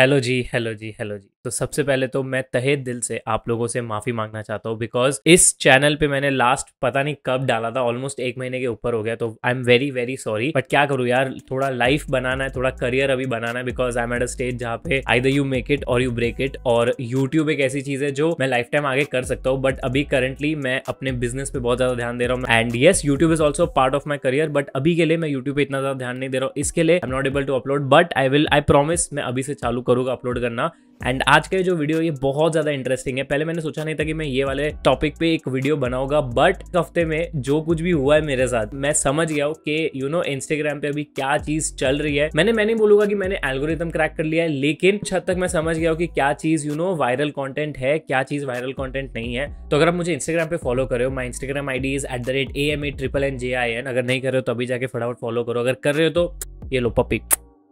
Hello जी hello जी hello जी तो सबसे पहले तो मैं तहे दिल से आप लोगों से माफ़ी मांगना चाहता हूँ बिकॉज इस चैनल पे मैंने लास्ट पता नहीं कब डाला था ऑलमोस्ट एक महीने के ऊपर हो गया तो I am very very sorry but क्या करूँ यार थोड़ा लाइफ बनाना है थोड़ा करियर अभी बनाना है because I am at a stage जहाँ पे आई यू मेक इट और यू ब्रेक इट और यूट्यूब एक ऐसी चीज़ है जो मैं लाइफ टाइम आगे कर सकता हूँ बट अभी करंटली मैं अपने बिजनेस पे बहुत ज़्यादा ध्यान दे रहा हूँ and yes YouTube is also part of my career but अभी के लिए मैं यूट्यूब पे इतना ज़्यादा ध्यान नहीं दे रहा हूँ इसके लिए I am not able to upload but I will I promise मैं अभी से चालू करूंगा अपलोड करना एंड आज का जो वीडियो ये बहुत ज़्यादा इंटरेस्टिंग है पहले मैंने सोचा नहीं था कि मैं ये वाले टॉपिक पे एक वीडियो बनाऊंगा बट हफ्ते में जो कुछ भी हुआ है मेरे साथ मैं समझ गया हूँ कि यू नो इंस्टाग्राम पे अभी क्या चीज़ चल रही है मैंने मैं नहीं बोलूंगा कि मैंने एल्गोरिदम क्रैक कर लिया है लेकिन कुछ हद तक मैं समझ गया हूँ कि क्या चीज़ यू नो वायरल कॉन्टेंट है क्या चीज़ वायरल कॉन्टेंट नहीं है तो अगर आप मुझे इंस्टाग्राम पे फॉलो करो my Instagram I D is at the rate A M A triple N J I N अगर नहीं कर रहे हो तो अभी जाके फटाफट फॉलो करो अगर कर रहे हो तो ये लो पपी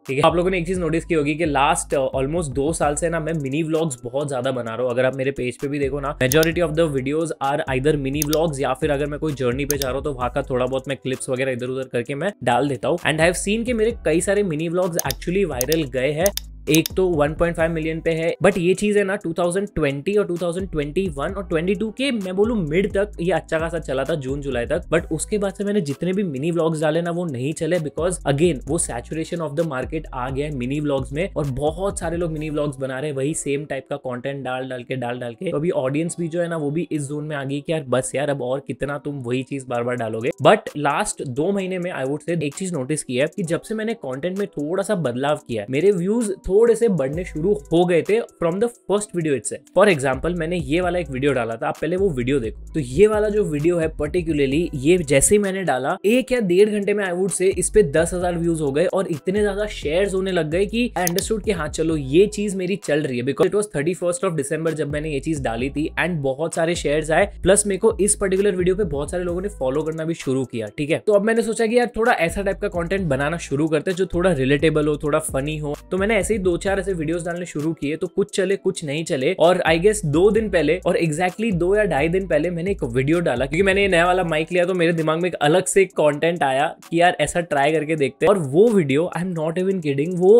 ठीक है आप लोगों ने एक चीज नोटिस की होगी कि लास्ट ऑलमोस्ट uh, दो साल से ना मैं मिनी व्लॉग्स बहुत ज्यादा बना रहा हूँ अगर आप मेरे पेज पे भी देखो ना majority of the videos are either mini vlogs या फिर अगर मैं कोई जर्नी पे जा रहा हूँ तो वहां का थोड़ा बहुत मैं क्लिप्स वगैरह इधर उधर करके मैं डाल देता हूँ एंड आई हैव सीन के मेरे कई सारे मिनी व्लॉग्स एक्चुअली वायरल गए हैं एक तो 1.5 मिलियन पे है बट ये चीज है ना 2020 और 2021 और 22 के मैं बोलू मिड तक ये अच्छा खासा चला था जून जुलाई तक बट उसके बाद से मैंने जितने भी मिनी व्लॉग्स डाले ना वो नहीं चले बिकॉज अगेन वो सैचुरेशन ऑफ द मार्केट आ गया है मिनी व्लॉग्स में और बहुत सारे लोग मिनी व्लॉग्स बना रहे हैं वही सेम टाइप का कॉन्टेंट डाल डाल के डाल डाल के तो अभी ऑडियंस भी जो है ना वो भी इस जोन में आ गई कि यार बस यार अब और कितना तुम वही चीज बार बार डालोगे बट लास्ट दो महीने में आई वुड से एक चीज नोटिस की है कि जब से मैंने कॉन्टेंट में थोड़ा सा बदलाव किया है मेरे व्यूज थोड़ा थोड़े से बढ़ने शुरू हो गए थे from the first video it's for example मैंने ये वाला एक वीडियो डाला था आप पहले वो वीडियो देखो तो ये वाला जो वीडियो है पर्टिकुलरली ये जैसे ही मैंने डाला एक या डेढ़ घंटे में आई वुड से इस पे दस हजार व्यूज हो गए और इतने ज्यादा शेयर होने लग गए की आई अंडरस्टूड की हाँ चलो ये चीज मेरी चल रही है because it was thirty first of December जब मैंने ये चीज डाली थी एंड बहुत सारे शेयर आए प्लस मेरे को इस पर्टिकुलर वीडियो पे बहुत सारे लोगों ने फॉलो करना भी शुरू किया ठीक है तो अब मैंने सोचा कि यार थोड़ा ऐसा टाइप का कॉन्टेंट बनाना शुरू करते हैं जो थोड़ा रिलेटेबल हो थोड़ा फनी हो तो मैंने ऐसे ही दो चार ऐसे वीडियोस डालने शुरू किए तो कुछ चले कुछ नहीं चले और आई गेस दो दिन पहले और एग्जैक्टली exactly दो या ढाई दिन पहले मैंने एक वीडियो डाला क्योंकि मैंने ये नया वाला माइक लिया तो मेरे दिमाग में एक अलग से कॉन्टेंट आया कि यार ऐसा ट्राई करके देखते और वो video I am not even kidding वो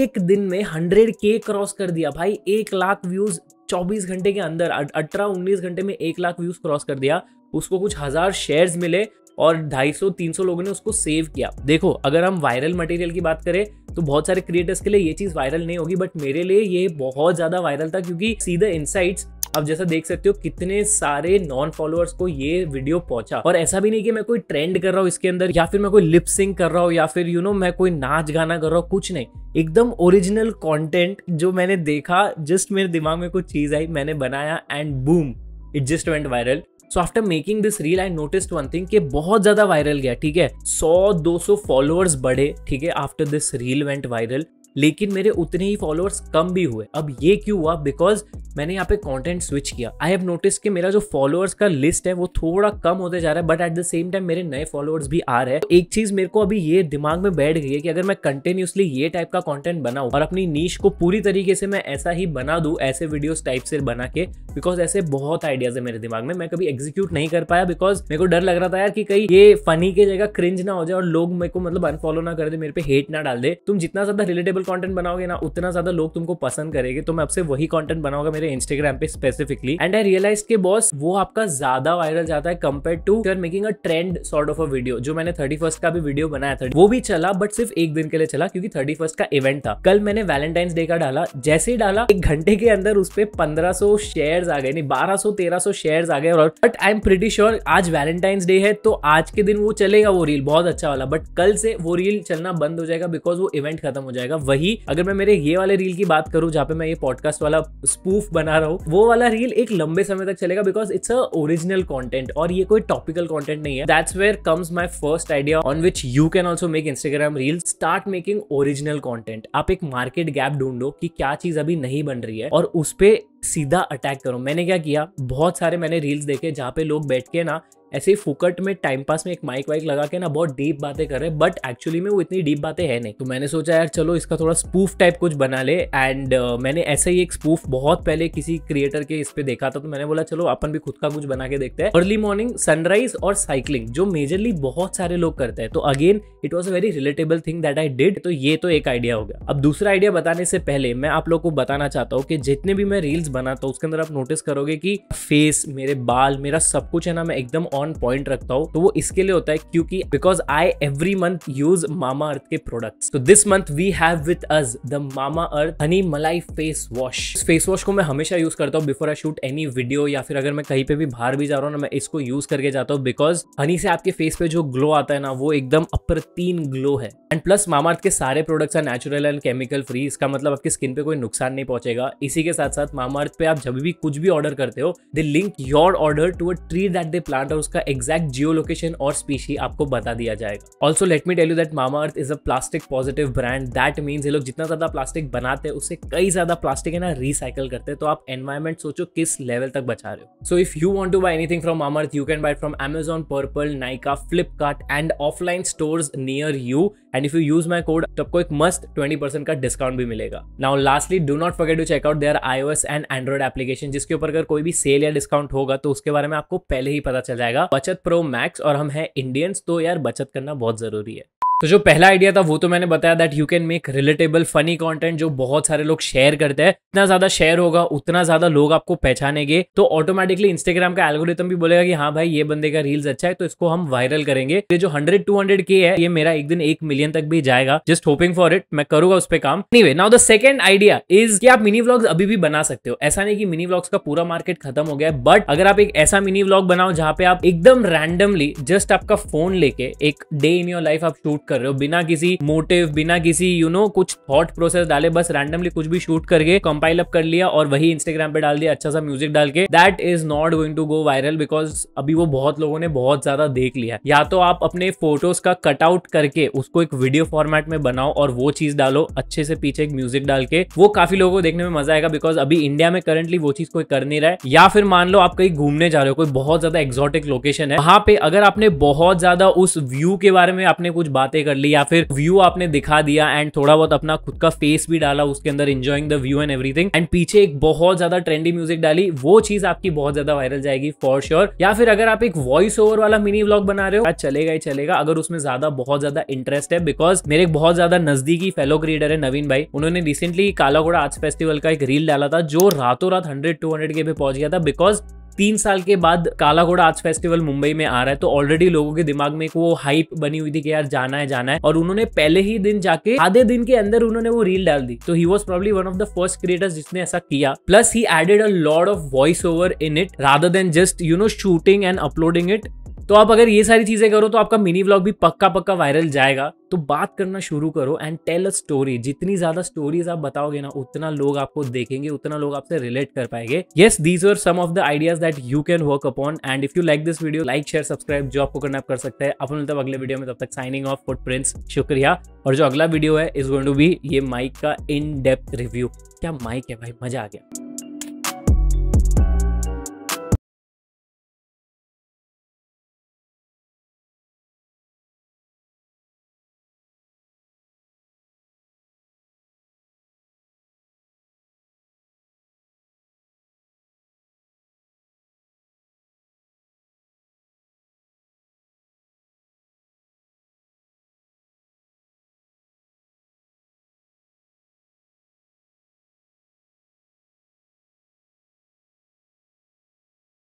एक दिन में हंड्रेड के क्रॉस कर दिया भाई एक लाख व्यूज चौबीस घंटे के अंदर अठारह उन्नीस घंटे में एक लाख व्यूज क्रॉस कर दिया उसको कुछ हजार शेयर्स मिले और 250-300 लोगों ने उसको सेव किया देखो अगर हम वायरल मटेरियल की बात करें तो बहुत सारे क्रिएटर्स के लिए ये चीज़ वायरल नहीं होगी बट मेरे लिए ये बहुत ज़्यादा वायरल था क्योंकि सीधा इनसाइट आप जैसा देख सकते हो कितने सारे नॉन फॉलोअर्स को ये वीडियो पहुंचा और ऐसा भी नहीं कि मैं कोई ट्रेंड कर रहा हूँ इसके अंदर या फिर मैं कोई लिप सिंग कर रहा हूँ या फिर यू you नो know, मैं कोई नाच गाना कर रहा हूँ कुछ नहीं एकदम ओरिजिनल कंटेंट जो मैंने देखा जस्ट मेरे दिमाग में कुछ चीज आई मैंने बनाया and boom it just went viral so after making this reel I notice one thing कि बहुत ज्यादा वायरल गया ठीक है सौ दो सौ फॉलोअर्स बढ़े ठीक है after this reel went viral लेकिन मेरे उतने ही फॉलोअर्स कम भी हुए अब ये क्यों हुआ बिकॉज मैंने यहाँ पे कंटेंट स्विच किया आई हैव नोटिस कि मेरा जो फॉलोअर्स का लिस्ट है वो थोड़ा कम होते जा रहा है but at the same time मेरे नए फॉलोअर्स भी आ रहे हैं एक चीज मेरे को अभी ये दिमाग में बैठ गई है कि अगर मैं कंटिन्यूसली ये टाइप का कॉन्टेंट बनाऊ और अपनी नीच को पूरी तरीके से मैं ऐसा ही बना दू ऐसे वीडियोस टाइप से बना के बिकॉज ऐसे बहुत आइडियाज है मेरे दिमाग में मैं कभी एग्जीक्यूट नहीं कर पाया बिकॉज मेरे को डर लग रहा था यार कि कहीं ये फनी की जगह क्रिंज ना हो जाए और लोग मेरे को मतलब अनफॉलो ना कर दे मेरे पे हेट ना डाल दे तुम जितना ज्यादा रिलेटेबल यूजफुल कंटेंट बनाओगे ना उतना ज्यादा लोग तुमको पसंद करेंगे तो मैं आपसे वही कंटेंट बनाऊंगा मेरे इंस्टाग्राम पे स्पेसिफिकली एंड आई रियलाइज के बॉस वो आपका ज्यादा वायरल जाता है compare to your making a trend sort of a video जो मैंने थर्टी का भी वीडियो बनाया था वो भी चला बट सिर्फ एक दिन के लिए चला क्योंकि थर्टी का इवेंट था कल मैंने वैलेंटाइंस डे का डाला जैसे ही डाला एक घंटे के अंदर उस पर पंद्रह सौ शेयर आ गए नहीं बारह सौ तेरह सौ शेयर आ गए और but I am pretty sure आज वैलेंटाइंस डे है तो आज के दिन वो चलेगा वो रील बहुत अच्छा वाला बट कल से वो रील चलना बंद हो जाएगा बिकॉज वो इवेंट खत्म हो जाएगा वही अगर मैं मेरे ये वाले रील की बात करूँ जहाँ पे मैं ये पॉडकास्ट वाला स्पूफ बना रहा हूँ वो वाला रील एक लंबे समय तक चलेगा because it's a original content और ये कोई टॉपिकल कॉन्टेंट नहीं है that's where comes my first idea on which you can also make Instagram reel start making original content आप एक मार्केट गैप ढूंढो कि क्या चीज अभी नहीं बन रही है और उस पर सीधा अटैक करो मैंने क्या किया बहुत सारे मैंने रील्स देखे जहाँ पे लोग बैठ के ना ऐसे ही फुकट में टाइम पास में एक माइक वाइक लगा के ना बहुत डीप बातें कर रहे हैं बट एक्चुअली में वो इतनी डीप बातें है नहीं तो मैंने सोचा यार चलो इसका थोड़ा स्पूफ टाइप कुछ बना ले एंड uh, मैंने ऐसा ही एक स्पूफ बहुत पहले किसी क्रिएटर के इस पे देखा था तो मैंने बोला चलो अपन भी खुद का कुछ बना के देखते हैं अर्ली मॉर्निंग सनराइज और साइकिलिंग जो मेजरली बहुत सारे लोग करते हैं तो again it was a very relatable thing that I did तो ये तो एक आइडिया हो गया अब दूसरा आइडिया बताने से पहले मैं आप लोग को बताना चाहता हूँ कि जितने भी मैं रील्स बनाता हूँ उसके अंदर आप नोटिस करोगे कि फेस मेरे बाल मेरा सब कुछ है ना मैं एकदम ऑन ऑन पॉइंट रखता हूँ तो वो इसके लिए होता है क्योंकि because I every month use Mama Earth के प्रोडक्ट्स तो this month we have with us the Mama Earth honey malai face wash face wash को मैं हमेशा यूज करता हूँ before I shoot any video या फिर अगर मैं कहीं पे भी बाहर भी जा रहा हूँ ना मैं इसको यूज करके जाता हूँ बिकॉज हनी से आपके फेस पे जो ग्लो आता है ना वो एकदम अप्रतीम ग्लो है एंड प्लस मामा अर्थ के सारे products are natural and chemical free इसका मतलब आपके स्किन पे कोई नुकसान नहीं पहुंचेगा इसी के साथ साथ मामा अर्थ पे आप जब भी कुछ भी ऑर्डर करते हो they link your order to a tree that they plant और उसका उसका एग्जैक्ट जियो लोकेशन और स्पीशी आपको बता दिया जाएगा also let me tell you that Mama Earth is a plastic positive brand that means ये लोग जितना ज्यादा प्लास्टिक बनाते हैं उससे कई ज्यादा प्लास्टिक है ना रिसाइकल करते हैं तो आप एनवायरमेंट सोचो किस लेवल तक बचा रहे हो so if you want to buy anything from Mama Earth you can buy from Amazon Purplle Nykaa Flipkart and offline store near you and if you use my code तो आपको एक मस्ट ट्वेंटी परसेंट का discount भी मिलेगा now lastly do not forget to check out their iOS and Android application जिसके ऊपर अगर कोई भी सेल या डिस्काउंट होगा तो उसके बारे में आपको पहले ही पता चल जाएगा बचत प्रो मैक्स और हम हैं इंडियंस तो यार बचत करना बहुत जरूरी है तो जो पहला आइडिया था वो तो मैंने बताया that you can make relatable funny content जो बहुत सारे लोग शेयर करते हैं इतना ज्यादा शेयर होगा उतना ज्यादा लोग आपको पहचानेंगे तो ऑटोमेटिकली इंस्टाग्राम का एल्गोरिथम भी बोलेगा कि हाँ भाई ये बंदे का रील्स अच्छा है तो इसको हम वायरल करेंगे ये जो हंड्रेड टू हंड्रेड के है ये मेरा एक दिन एक मिलियन तक भी जाएगा जस्ट होपिंग फॉर इट मैं करूंगा उस पर काम नहीं now the second idea is कि आप मिनी व्लॉग्स अभी भी बना सकते हो ऐसा नहीं कि मिनी व्लॉग्स का पूरा मार्केट खत्म हो गया है बट अगर आप एक ऐसा मिनी व्लॉग बनाओ जहाँ पे आप एकदम रैंडमली जस्ट आपका फोन लेके एक डे इन योर लाइफ आप शूट शूट कर रहे हो बिना किसी मोटिव बिना किसी यू you नो know, कुछ थॉट प्रोसेस डाले बस रैंडमली कुछ भी शूट करके कंपाइल अप कर लिया और वही इंस्टाग्राम पे डाल दिया अच्छा सा म्यूजिक डाल के that is not going to go viral because अभी वो बहुत लोगों ने बहुत ज्यादा देख लिया या तो आप अपने फोटोज का कटआउट करके उसको एक वीडियो फॉर्मेट में बनाओ और वो चीज डालो अच्छे से पीछे एक म्यूजिक डाल के वो काफी लोगों को देखने में मजा आएगा बिकॉज अभी इंडिया में करंटली वो चीज कोई कर नहीं रहा है या फिर मान लो आप कहीं घूमने जा रहे हो कोई बहुत ज्यादा एक्सोटिक लोकेशन है वहां पे अगर आपने बहुत ज्यादा उस व्यू के बारे में आपने कुछ बात बातें कर ली या फिर व्यू आपने दिखा दिया एंड थोड़ा बहुत अपना खुद का फेस भी डाला उसके अंदर enjoying the view and everything एंड पीछे एक बहुत ज्यादा ट्रेंडी म्यूजिक डाली वो चीज आपकी बहुत ज्यादा वायरल जाएगी फॉर श्योर sure. या फिर अगर आप एक वॉइस ओवर वाला मिनी व्लॉग बना रहे हो चलेगा ही चलेगा अगर उसमें ज्यादा बहुत ज्यादा इंटरेस्ट है बिकॉज मेरे एक बहुत ज्यादा नजदीकी फेलो क्रिएटर है नवीन भाई उन्होंने रिसेंटली कालाघोड़ा आर्ट्स फेस्टिवल का एक रील डाला था जो रातों रात हंड्रेड टू हंड्रेड के पे पहुंच गया था बिकॉज तीन साल के बाद काला घोड़ा आर्ट्स फेस्टिवल मुंबई में आ रहा है तो ऑलरेडी लोगों के दिमाग में एक वो हाइप बनी हुई थी कि यार जाना है जाना है और उन्होंने पहले ही दिन जाके आधे दिन के अंदर उन्होंने वो रील डाल दी तो he was probably one of the first creator जिसने ऐसा किया plus he added a lot of voice over in it rather than just you know shooting and uploading it तो आप अगर ये सारी चीजें करो तो आपका मिनी व्लॉग भी पक्का पक्का वायरल जाएगा तो बात करना शुरू करो एंड टेल अ स्टोरी जितनी ज्यादा स्टोरीज आप बताओगे ना उतना लोग आपको देखेंगे उतना लोग आपसे रिलेट कर पाएंगे yes these are some of the ideas that you can work upon and if you like this video like share subscribe जो आपको करना आप कर सकते हैं अपन तब अगले वीडियो में तब तक साइनिंग ऑफ फुट प्रिंस शुक्रिया और जो अगला वीडियो है इज गोइंग टू बी ये माइक का इन डेप्थ रिव्यू क्या माइक है भाई मजा आ गया